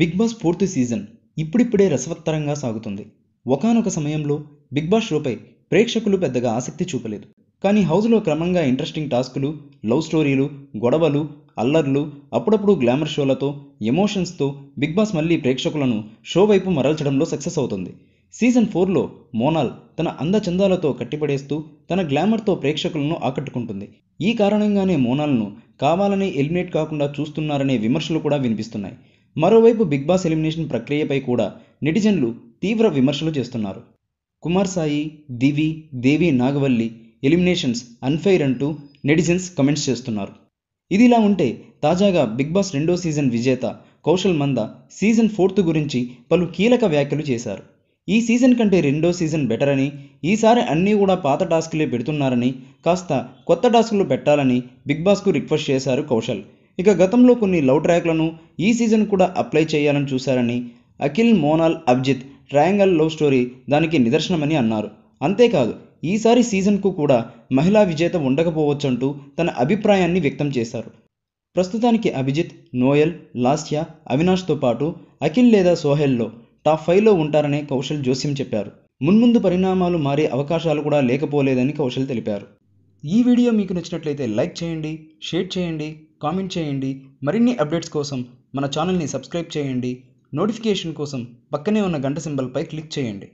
big boss పూర్తి season ఇప్పుడిప్పుడే రసవత్తరంగా సాగుతుంది ఒకనొక సమయంలో బిగ్ బాస్ షోపై ప్రేక్షకులు పెద్దగా ఆసక్తి చూపలేదు కానీ హౌస్లో క్రమంగా ఇంట్రెస్టింగ్ టాస్కులు లవ్ స్టోరీలు గొడవలు అల్లర్లు అప్పుడప్పుడు గ్లామర్ షోలతో ఎమోషన్స్తో బిగ్ బాస్ మళ్ళీ ప్రేక్షకులను షో వైపు మరల్చడంలో సక్సెస్ అవుతుంది సీజన్ ఫోర్లో మోనాల్ తన అందచందాలతో కట్టిపడేస్తూ తన గ్లామర్తో ప్రేక్షకులను ఆకట్టుకుంటుంది ఈ కారణంగానే మోనాల్ను కావాలని ఎలిమినేట్ కాకుండా చూస్తున్నారనే విమర్శలు కూడా వినిపిస్తున్నాయి మరోవైపు బిగ్ బాస్ ఎలిమినేషన్ ప్రక్రియపై కూడా నెటిజన్లు తీవ్ర విమర్శలు చేస్తున్నారు కుమార్ సాయి దివి దేవి నాగవల్లి ఎలిమినేషన్స్ అన్ఫెయిర్ అంటూ నెటిజన్స్ కమెంట్స్ చేస్తున్నారు ఇదిలా ఉంటే తాజాగా బిగ్ బాస్ రెండో సీజన్ విజేత కౌశల్ మంద సీజన్ ఫోర్త్ గురించి పలు కీలక వ్యాఖ్యలు చేశారు ఈ సీజన్ కంటే రెండో సీజన్ బెటర్ అని ఈసారి అన్నీ కూడా పాత టాస్క్లే పెడుతున్నారని కాస్త కొత్త టాస్క్లు పెట్టాలని బిగ్ బాస్కు రిక్వెస్ట్ చేశారు కౌశల్ ఇక గతంలో కొన్ని లవ్ ట్రాక్లను ఈ సీజన్ కూడా అప్లై చేయాలని చూశారని Akhil Monal Abhijeet triangle love story దానికి నిదర్శనమని అన్నారు అంతేకాదు ఈసారి సీజన్కు కూడా మహిళా విజేత ఉండకపోవచ్చంటూ తన అభిప్రాయాన్ని వ్యక్తం చేశారు ప్రస్తుతానికి అభిజిత్ నోయల్ లాస్యా అవినాష్తో పాటు అఖిల్ లేదా సోహెల్లో టాప్ ఫైవ్లో ఉంటారనే కౌశల్ జోస్యం చెప్పారు మున్ముందు పరిణామాలు మారే అవకాశాలు కూడా లేకపోలేదని కౌశల్ తెలిపారు ఈ వీడియో మీకు నచ్చినట్లయితే లైక్ చేయండి షేర్ చేయండి కామెంట్ చేయండి మరిన్ని అప్డేట్స్ కోసం మన ఛానల్ని సబ్స్క్రైబ్ చేయండి నోటిఫికేషన్ కోసం పక్కనే ఉన్న గంట సింబల్పై క్లిక్ చేయండి